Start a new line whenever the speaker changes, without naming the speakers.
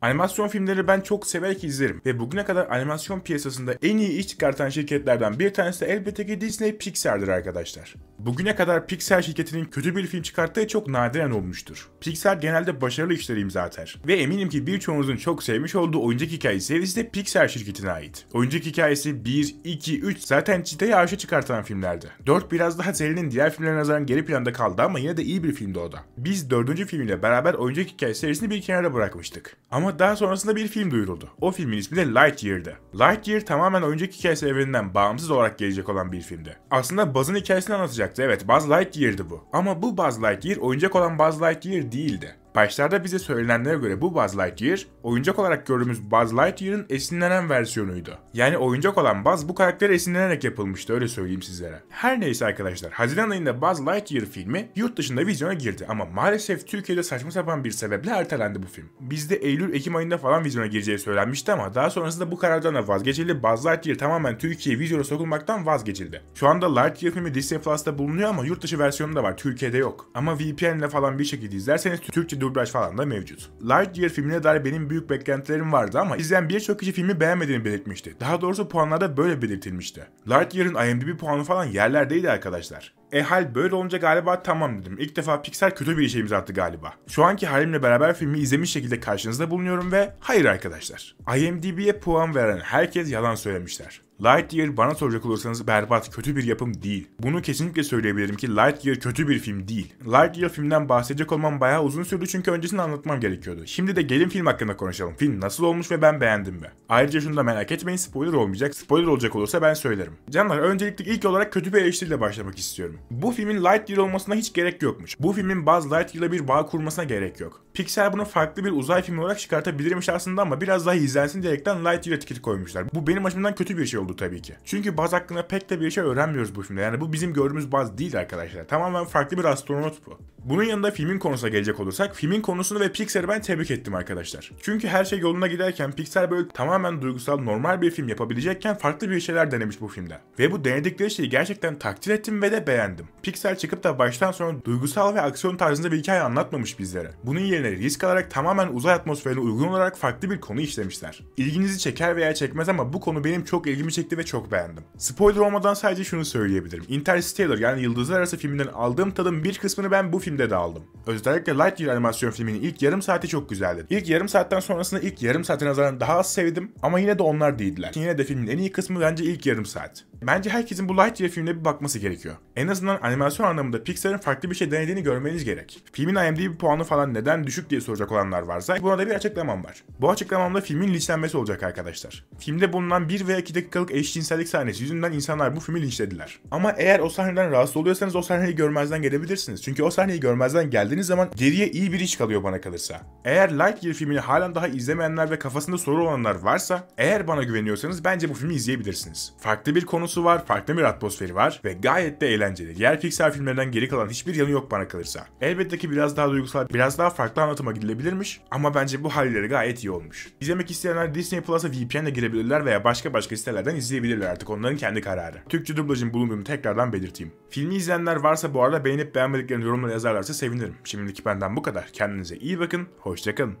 Animasyon filmleri ben çok severek izlerim ve bugüne kadar animasyon piyasasında en iyi iş çıkartan şirketlerden bir tanesi de elbette ki Disney Pixar'dır arkadaşlar. Bugüne kadar Pixar şirketinin kötü bir film çıkarttığı çok nadiren olmuştur. Pixar genelde başarılı işleri imza atar ve eminim ki birçoğunuzun çok sevmiş olduğu Oyuncak Hikayesi serisi de Pixar şirketine ait. Oyuncak Hikayesi 1, 2, 3 zaten çıtayı aşağı çıkartan filmlerdi. 4 biraz daha serinin diğer filmlerine nazaran geri planda kaldı ama yine de iyi bir filmdi o da. Biz 4. filmiyle beraber Oyuncak Hikayesi serisini bir kenara bırakmıştık. Ama ama daha sonrasında bir film duyuruldu. O filmin ismi de Lightyear'dı. Lightyear tamamen oyuncak hikayesi evreninden bağımsız olarak gelecek olan bir filmdi. Aslında Buzz'ın hikayesini anlatacaktı. Evet Buzz Lightyear'dı bu. Ama bu Buzz Lightyear oyuncak olan Buzz Lightyear değildi. Başlarda bize söylenenlere göre bu Buzz Lightyear, oyuncak olarak gördüğümüz Buzz Lightyear'ın esinlenen versiyonuydu. Yani oyuncak olan Buzz bu karaktere esinlenerek yapılmıştı öyle söyleyeyim sizlere. Her neyse arkadaşlar, Haziran ayında Buzz Lightyear filmi yurt dışında vizyona girdi ama maalesef Türkiye'de saçma sapan bir sebeple ertelendi bu film. Bizde Eylül-Ekim ayında falan vizyona gireceği söylenmişti ama daha sonrasında bu karardan da vazgeçildi. Buzz Lightyear tamamen Türkiye vizyona sokulmaktan vazgeçildi. Şu anda Lightyear filmi Disney Plus'ta bulunuyor ama yurt dışı versiyonu da var, Türkiye'de yok. Ama VPN ile falan bir şekilde izlerseniz Türkçe dublaj falan da mevcut. Lightyear filmine dair benim büyük beklentilerim vardı ama izleyen birçok kişi filmi beğenmediğini belirtmişti. Daha doğrusu puanlarda böyle belirtilmişti. Lightyear'ın IMDb puanı falan yerlerdeydi arkadaşlar. E hal böyle olunca galiba tamam dedim. İlk defa Pixar kötü bir işe imza galiba. Şu anki halimle beraber filmi izlemiş şekilde karşınızda bulunuyorum ve hayır arkadaşlar. IMDb'ye puan veren herkes yalan söylemişler. Lightyear bana soracak olursanız berbat, kötü bir yapım değil. Bunu kesinlikle söyleyebilirim ki Lightyear kötü bir film değil. Lightyear filmden bahsedecek olmam bayağı uzun sürdü çünkü öncesini anlatmam gerekiyordu. Şimdi de gelin film hakkında konuşalım. Film nasıl olmuş ve ben beğendim mi? Ayrıca şunu da merak etmeyin spoiler olmayacak. Spoiler olacak olursa ben söylerim. Canlar öncelikle ilk olarak kötü bir eleştiriyle başlamak istiyorum filmi. Bu filmin Lightyear olmasına hiç gerek yokmuş. Bu filmin Buzz Lightyear'la bir bağ kurmasına gerek yok. Pixar bunu farklı bir uzay filmi olarak çıkartabilirmiş aslında ama biraz daha izlensin diyerekten Lightyear etiketi koymuşlar. Bu benim açımdan kötü bir şey oldu tabii ki. Çünkü Buzz hakkında pek de bir şey öğrenmiyoruz bu filmde. Yani bu bizim gördüğümüz Buzz değil arkadaşlar. Tamamen farklı bir astronot bu. Bunun yanında filmin konusuna gelecek olursak filmin konusunu ve Pixar'ı ben tebrik ettim arkadaşlar. Çünkü her şey yoluna giderken Pixar böyle tamamen duygusal normal bir film yapabilecekken farklı bir şeyler denemiş bu filmde. Ve bu denedikleri şeyi gerçekten takdir ettim ve de beğendim beğendim. Pixar çıkıp da baştan sona duygusal ve aksiyon tarzında bir hikaye anlatmamış bizlere. Bunun yerine risk alarak tamamen uzay atmosferine uygun olarak farklı bir konu işlemişler. İlginizi çeker veya çekmez ama bu konu benim çok ilgimi çekti ve çok beğendim. Spoiler olmadan sadece şunu söyleyebilirim. Interstellar yani Yıldızlar Arası filminden aldığım tadın bir kısmını ben bu filmde de aldım. Özellikle Lightyear animasyon filminin ilk yarım saati çok güzeldi. İlk yarım saatten sonrasında ilk yarım saatin nazaran daha az sevdim ama yine de onlar değildiler. Yine de filmin en iyi kısmı bence ilk yarım saat. Bence herkesin bu Lightyear filmine bir bakması gerekiyor. En azından animasyon anlamında Pixar'ın farklı bir şey denediğini görmeniz gerek. Filmin IMDb puanı falan neden düşük diye soracak olanlar varsa buna da bir açıklamam var. Bu açıklamamda filmin linçlenmesi olacak arkadaşlar. Filmde bulunan 1 veya 2 dakikalık eşcinsellik sahnesi yüzünden insanlar bu filmi linçlediler. Ama eğer o sahneden rahatsız oluyorsanız o sahneyi görmezden gelebilirsiniz. Çünkü o sahneyi görmezden geldiğiniz zaman geriye iyi bir iş kalıyor bana kalırsa. Eğer Lightyear filmini halen daha izlemeyenler ve kafasında soru olanlar varsa eğer bana güveniyorsanız bence bu filmi izleyebilirsiniz. Farklı bir konu konusu var, farklı bir atmosferi var ve gayet de eğlenceli. Diğer Pixar filmlerinden geri kalan hiçbir yanı yok bana kalırsa. Elbette ki biraz daha duygusal, biraz daha farklı anlatıma gidilebilirmiş ama bence bu halleri gayet iyi olmuş. İzlemek isteyenler Disney Plus'a VPN'le girebilirler veya başka başka sitelerden izleyebilirler artık onların kendi kararı. Türkçe dublajın bulunduğunu tekrardan belirteyim. Filmi izleyenler varsa bu arada beğenip beğenmediklerini yorumlara yazarlarsa sevinirim. Şimdilik benden bu kadar. Kendinize iyi bakın, hoşçakalın.